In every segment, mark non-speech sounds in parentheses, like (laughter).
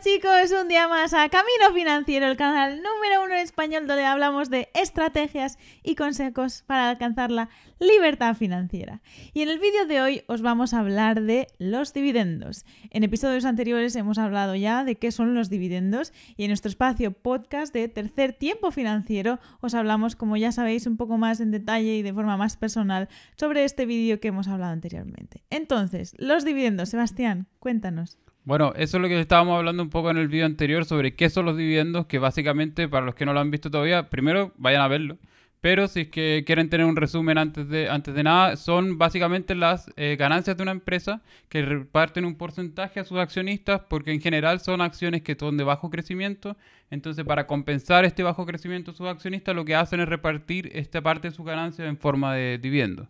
chicos, un día más a Camino Financiero, el canal número uno en español donde hablamos de estrategias y consejos para alcanzar la libertad financiera. Y en el vídeo de hoy os vamos a hablar de los dividendos. En episodios anteriores hemos hablado ya de qué son los dividendos y en nuestro espacio podcast de Tercer Tiempo Financiero os hablamos, como ya sabéis, un poco más en detalle y de forma más personal sobre este vídeo que hemos hablado anteriormente. Entonces, los dividendos, Sebastián, cuéntanos. Bueno, eso es lo que estábamos hablando un poco en el video anterior sobre qué son los dividendos, que básicamente para los que no lo han visto todavía, primero vayan a verlo. Pero si es que quieren tener un resumen antes de, antes de nada, son básicamente las eh, ganancias de una empresa que reparten un porcentaje a sus accionistas porque en general son acciones que son de bajo crecimiento. Entonces para compensar este bajo crecimiento sus accionistas lo que hacen es repartir esta parte de sus ganancias en forma de dividendos.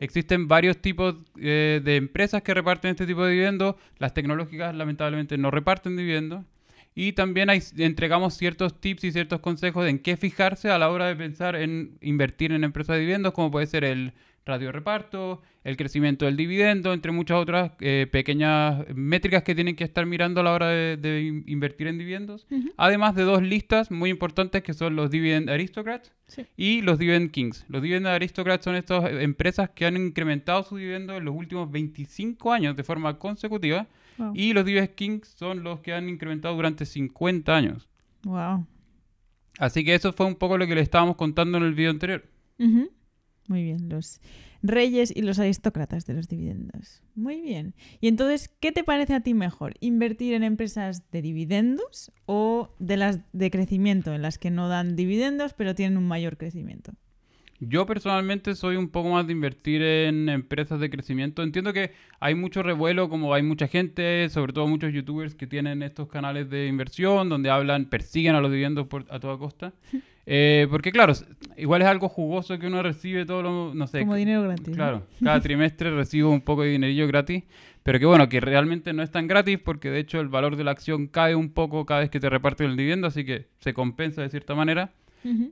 Existen varios tipos eh, de empresas que reparten este tipo de dividendos. Las tecnológicas lamentablemente no reparten dividendos. Y también entregamos ciertos tips y ciertos consejos en qué fijarse a la hora de pensar en invertir en empresas de dividendos, como puede ser el radio reparto, el crecimiento del dividendo, entre muchas otras eh, pequeñas métricas que tienen que estar mirando a la hora de, invertir en dividendos. Además de dos listas muy importantes que son los Dividend Aristocrats y los Dividend Kings. Los Dividend Aristocrats son estas eh, empresas que han incrementado su dividendo en los últimos 25 años de forma consecutiva y los Dividend Kings son los que han incrementado durante 50 años. Wow. Así que eso fue un poco lo que le estábamos contando en el video anterior. Uh muy bien, los reyes y los aristócratas de los dividendos. Muy bien. Y entonces, ¿qué te parece a ti mejor? ¿Invertir en empresas de dividendos o de las de crecimiento, en las que no dan dividendos pero tienen un mayor crecimiento? Yo personalmente soy un poco más de invertir en empresas de crecimiento. Entiendo que hay mucho revuelo, como hay mucha gente, sobre todo muchos youtubers que tienen estos canales de inversión donde hablan, persiguen a los dividendos a toda costa. (laughs) Eh, porque claro, igual es algo jugoso que uno recibe todo lo, no sé. Como dinero gratis. Claro, (laughs) cada trimestre recibo un poco de dinerillo gratis, pero que bueno, que realmente no es tan gratis porque de hecho el valor de la acción cae un poco cada vez que te reparten el dividendo, así que se compensa de cierta manera.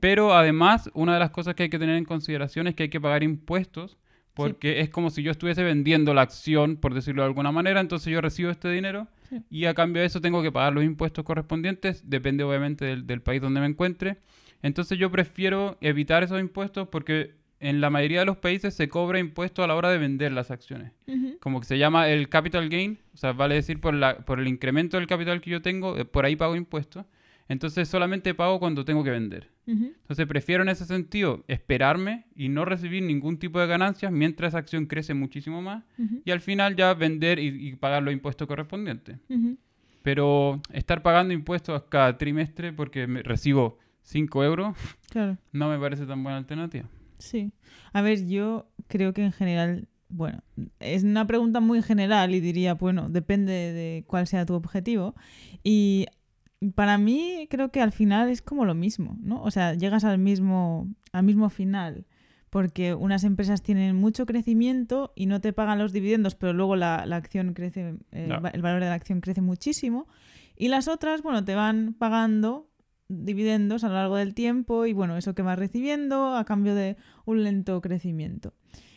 Pero además, una de las cosas que hay que tener en consideración es que hay que pagar impuestos porque es como si yo estuviese vendiendo la acción, por decirlo de alguna manera, entonces yo recibo este dinero y a cambio de eso tengo que pagar los impuestos correspondientes, depende obviamente del país donde me encuentre. Entonces yo prefiero evitar esos impuestos porque en la mayoría de los países se cobra impuesto a la hora de vender las acciones. Como que se llama el capital gain, o sea, vale decir por, la, por el incremento del capital que yo tengo, eh, por ahí pago impuestos. Entonces solamente pago cuando tengo que vender. Entonces prefiero en ese sentido esperarme y no recibir ningún tipo de ganancias mientras esa acción crece muchísimo más y al final ya vender y, pagar los impuestos correspondientes. Pero estar pagando impuestos cada trimestre porque recibo 5 euros, no me parece tan buena alternativa. Sí. A ver, yo creo que en general, bueno, es una pregunta muy general y diría, bueno, depende de cuál sea tu objetivo. Y para mí creo que al final es como lo mismo, ¿no? O sea, llegas al mismo, al mismo final porque unas empresas tienen mucho crecimiento y no te pagan los dividendos, pero luego la, acción crece, eh, el valor de la acción crece muchísimo. Y las otras, bueno, te van pagando dividendos a lo largo del tiempo y bueno, eso que vas recibiendo a cambio de un lento crecimiento.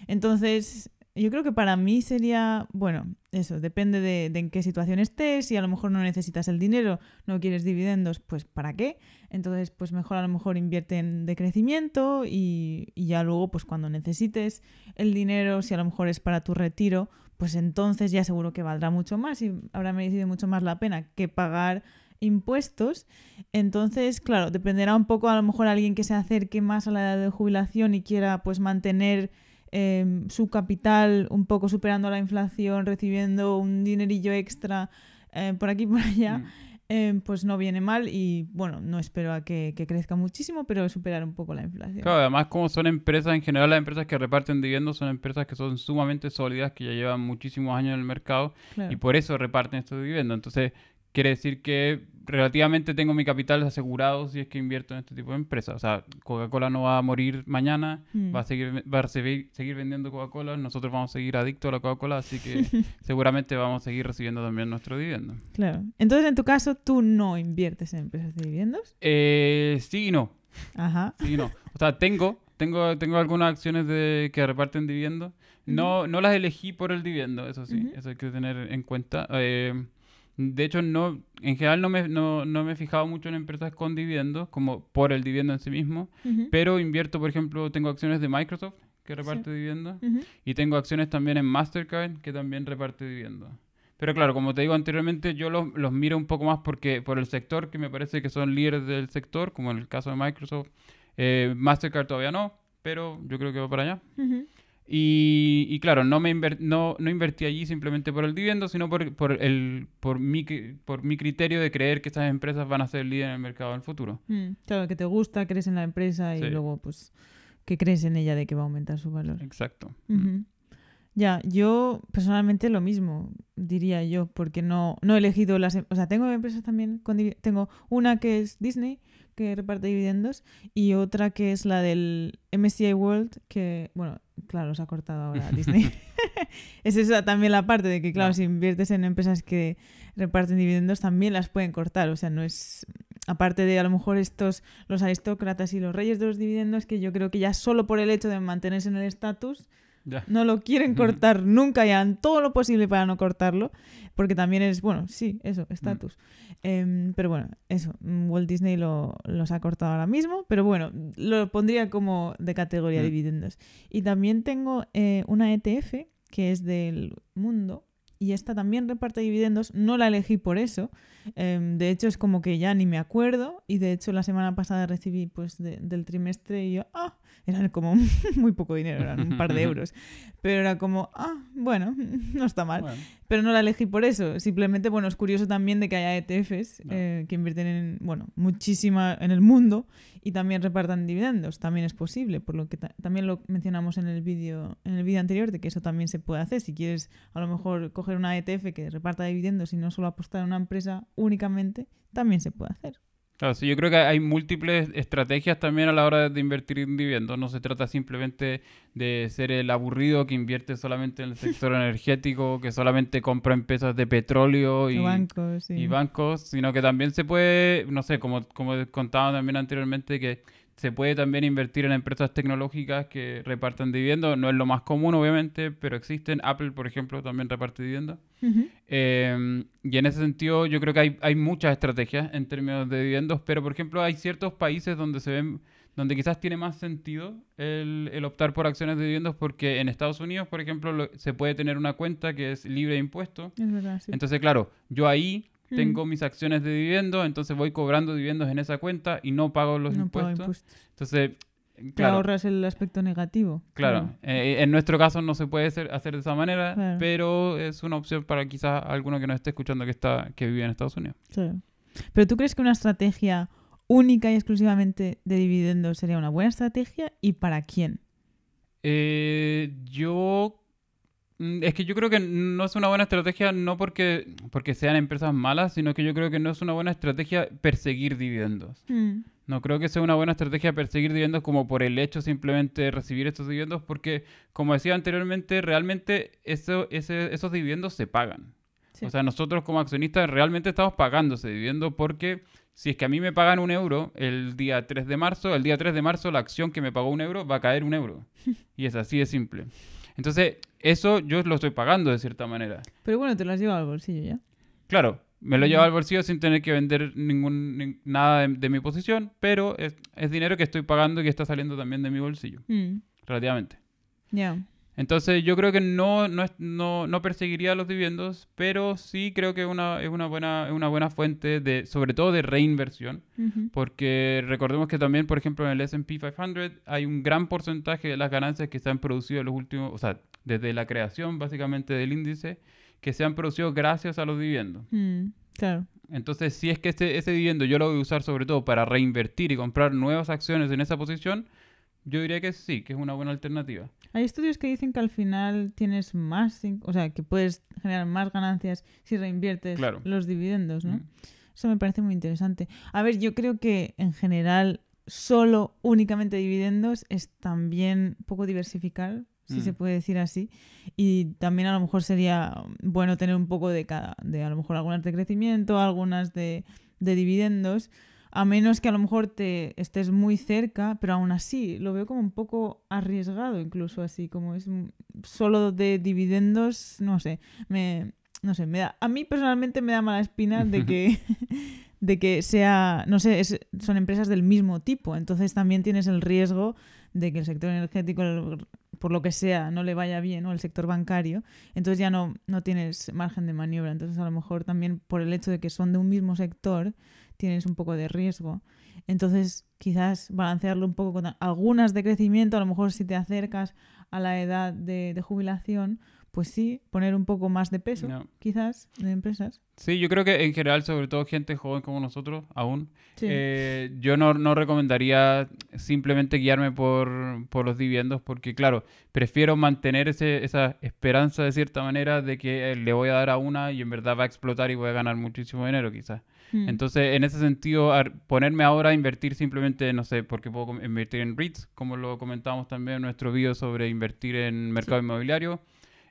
Entonces, yo creo que para mí sería, bueno, eso, depende de, en qué situación estés, si a lo mejor no necesitas el dinero, no quieres dividendos, pues ¿para qué? Entonces, pues mejor a lo mejor invierte en crecimiento y, y ya luego, pues cuando necesites el dinero, si a lo mejor es para tu retiro, pues entonces ya seguro que valdrá mucho más y habrá merecido mucho más la pena que pagar impuestos. Entonces, claro, dependerá un poco a lo mejor alguien que se acerque más a la edad de jubilación y quiera pues mantener em, su capital un poco superando la inflación, recibiendo un dinerillo extra eh, por aquí y por allá. Mm. Em, pues no viene mal y bueno, no espero a que, crezca muchísimo, pero superar un poco la inflación. Claro, además como son empresas, en general las empresas que reparten dividendos son empresas que son sumamente sólidas, que ya llevan muchísimos años en el mercado y por eso reparten estos dividendos. Entonces, quiere decir que relativamente tengo mi capital asegurado si es que invierto en este tipo de empresas. O sea, Coca-Cola no va a morir mañana, mm. va a, seguir, seguir, vendiendo Coca-Cola, nosotros vamos a seguir adictos a la Coca-Cola, así que (laughs) seguramente vamos a seguir recibiendo también nuestro dividendo. Claro. Entonces, en tu caso, ¿tú no inviertes en empresas de dividendos? Eh, sí y no. Ajá. Sí y no. O sea, tengo, tengo, tengo algunas acciones de, que reparten dividendos. No, no las elegí por el dividendo, eso sí, eso hay que tener en cuenta. Eh, de hecho, no, en general no me, no, me he fijado mucho en empresas con dividendos, como por el dividendo en sí mismo, pero invierto, por ejemplo, tengo acciones de Microsoft, que reparte sí. dividendos, y tengo acciones también en Mastercard, que también reparte dividendos. Pero claro, como te digo anteriormente, yo los, miro un poco más porque por el sector, que me parece que son líderes del sector, como en el caso de Microsoft, eh, Mastercard todavía no, pero yo creo que va para allá. Y, claro, no, me no, invertí allí simplemente por el dividendo, sino por, por, el, por, mi, por mi criterio de creer que estas empresas van a ser líderes en el mercado en el futuro. Mm, claro, que te gusta, crees en la empresa y luego pues que crees en ella de que va a aumentar su valor. Exacto. Mm. Ya, yo personalmente lo mismo, diría yo, porque no, no he elegido las... Em-, o sea, tengo empresas también, tengo una que es Disney, que reparte dividendos y otra que es la del MSCI World, que, bueno, claro, se ha cortado ahora (laughs) Disney. (laughs) es esa también la parte de que, claro, si inviertes en empresas que reparten dividendos, también las pueden cortar. O sea, no es. Aparte de a lo mejor estos, los aristócratas y los reyes de los dividendos, que yo creo que ya solo por el hecho de mantenerse en el estatus no lo quieren cortar nunca y todo lo posible para no cortarlo, porque también es, bueno, sí, eso, estatus. Em, pero bueno, eso, mm, Walt Disney lo, los ha cortado ahora mismo, pero bueno, lo pondría como de categoría dividendos. Y también tengo eh, una ETF que es del mundo, y esta también reparte dividendos. No la elegí por eso. Em, de hecho, es como que ya ni me acuerdo. Y de hecho, la semana pasada recibí pues del trimestre y yo, ah, eran como (laughs) muy poco dinero, eran un par de (laughs) euros. Pero era como, ah, bueno, (laughs) no está mal. Pero no la elegí por eso. Simplemente, bueno, es curioso también de que haya ETFs eh, que invierten en, bueno, muchísima en el mundo y también repartan dividendos, también es posible, por lo que también lo mencionamos en el vídeo en el vídeo anterior de que eso también se puede hacer si quieres a lo mejor coger una ETF que reparta dividendos y no solo apostar a una empresa únicamente, también se puede hacer. Claro, sí, yo creo que hay múltiples estrategias también a la hora de invertir en dividendos. No se trata simplemente de ser el aburrido que invierte solamente en el sector (laughs) energético, que solamente compra empresas de petróleo y, bancos, sino que también se puede, no sé, como, como contaba también anteriormente, que se puede también invertir en empresas tecnológicas que repartan dividendos. No es lo más común, obviamente, pero existen. Apple, por ejemplo, también reparte dividendos. Em, y en ese sentido, yo creo que hay, muchas estrategias en términos de dividendos, pero, por ejemplo, hay ciertos países donde se ven donde quizás tiene más sentido el, optar por acciones de dividendos porque en Estados Unidos, por ejemplo, se puede tener una cuenta que es libre de impuestos. Entonces, claro, yo ahí tengo mm. mis acciones de dividendo, entonces voy cobrando dividendos en esa cuenta y no pago los impuestos. Entonces, claro. Te ahorras el aspecto negativo. Claro. Eh, eh, en nuestro caso no se puede hacer, de esa manera, pero es una opción para quizás alguno que nos esté escuchando que, está, que vive en Estados Unidos. Sí. Pero ¿tú crees que una estrategia única y exclusivamente de dividendos sería una buena estrategia y para quién? Eh, yo Mm, es que yo creo que no es una buena estrategia, no porque, porque sean empresas malas, sino que yo creo que no es una buena estrategia perseguir dividendos. Mm. No creo que sea una buena estrategia perseguir dividendos como por el hecho simplemente de recibir estos dividendos, porque, como decía anteriormente, realmente esos dividendos se pagan. O sea, nosotros como accionistas realmente estamos pagando ese dividendo porque si es que a mí me pagan un euro el día 3 de marzo, el día 3 de marzo la acción que me pagó un euro va a caer un euro. (laughs) y es así de simple. Entonces, eso yo lo estoy pagando de cierta manera. Pero bueno, te lo has llevado al bolsillo ya. Claro, me lo he llevado al bolsillo sin tener que vender ningún, nada de, mi posición, pero es, dinero que estoy pagando y que está saliendo también de mi bolsillo, mm. relativamente. Ya. Entonces yo creo que no, no, no, perseguiría los dividendos, pero sí creo que una, es una buena, una buena fuente, de, sobre todo de reinversión, porque recordemos que también, por ejemplo, en el SP 500 hay un gran porcentaje de las ganancias que se han producido los últimos, o sea, desde la creación básicamente del índice, que se han producido gracias a los dividendos. Mm, claro. Entonces, si es que ese, ese dividendo yo lo voy a usar sobre todo para reinvertir y comprar nuevas acciones en esa posición, yo diría que sí, que es una buena alternativa. Hay estudios que dicen que al final tienes más, o sea, que puedes generar más ganancias si reinviertes los dividendos, ¿no? Mm. Eso me parece muy interesante. A ver, yo creo que en general solo únicamente dividendos es también poco diversificar, si se mm. puede decir así. Y también a lo mejor sería bueno tener un poco de cada, de a lo mejor algunas de crecimiento, algunas de, de dividendos. A menos que a lo mejor te estés muy cerca, pero aún así lo veo como un poco arriesgado, incluso así, como es solo de dividendos, no sé. Me, no sé, me da, a mí personalmente me da mala espina de que, (laughs) de que sea, no sé, son empresas del mismo tipo, entonces también tienes el riesgo de que el sector energético, por lo que sea, no le vaya bien, o el sector bancario, entonces ya no, no tienes margen de maniobra. Entonces, a lo mejor también por el hecho de que son de un mismo sector, tienes un poco de riesgo. Entonces, quizás balancearlo un poco con algunas de crecimiento, a lo mejor si te acercas a la edad de, de jubilación, pues sí, poner un poco más de peso, quizás, de empresas. Sí, yo creo que en general, sobre todo gente joven como nosotros, aún, eh, yo no, no, recomendaría simplemente guiarme por, por, los dividendos, porque claro, prefiero mantener esa esperanza de cierta manera de que eh, le voy a dar a una y en verdad va a explotar y voy a ganar muchísimo dinero quizás. Mm. Entonces, en ese sentido, ponerme ahora a invertir simplemente, no sé, porque puedo invertir en REITs, como lo comentábamos también en nuestro video sobre invertir en mercado inmobiliario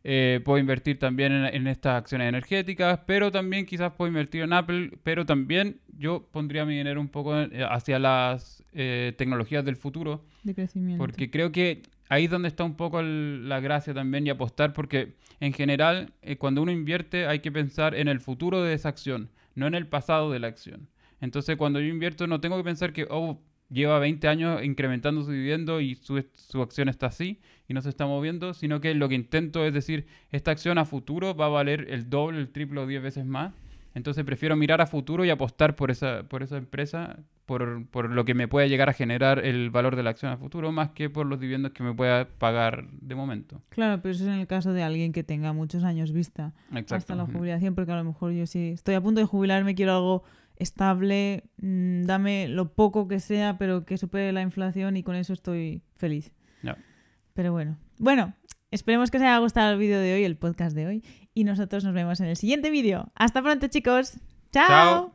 eh, puedo invertir también en, estas acciones energéticas, pero también quizás puedo invertir en Apple, pero también yo pondría mi dinero un poco eh, hacia las eh, tecnologías del futuro. De crecimiento. Porque creo que ahí es donde está un poco la gracia también y apostar, porque en general cuando uno invierte hay que pensar en el futuro de esa acción, no en el pasado de la acción. Entonces cuando yo invierto no tengo que pensar que, oh, lleva 20 años incrementando su dividendo y su, su, acción está así y no se está moviendo, sino que lo que intento es decir, esta acción a futuro va a valer el doble, el triple o 10 veces más. Entonces prefiero mirar a futuro y apostar por esa, por esa empresa, por, por lo que me pueda llegar a generar el valor de la acción a futuro, más que por los dividendos que me pueda pagar de momento. Claro, pero eso es en el caso de alguien que tenga muchos años vista hasta la jubilación, porque a lo mejor yo sí estoy a punto de jubilarme, quiero algo estable, mm, dame lo poco que sea, pero que supere la inflación y con eso estoy feliz. No. Pero bueno. Bueno, esperemos que os haya gustado el vídeo de hoy, el podcast de hoy, y nosotros nos vemos en el siguiente vídeo. Hasta pronto, chicos. ¡Chao!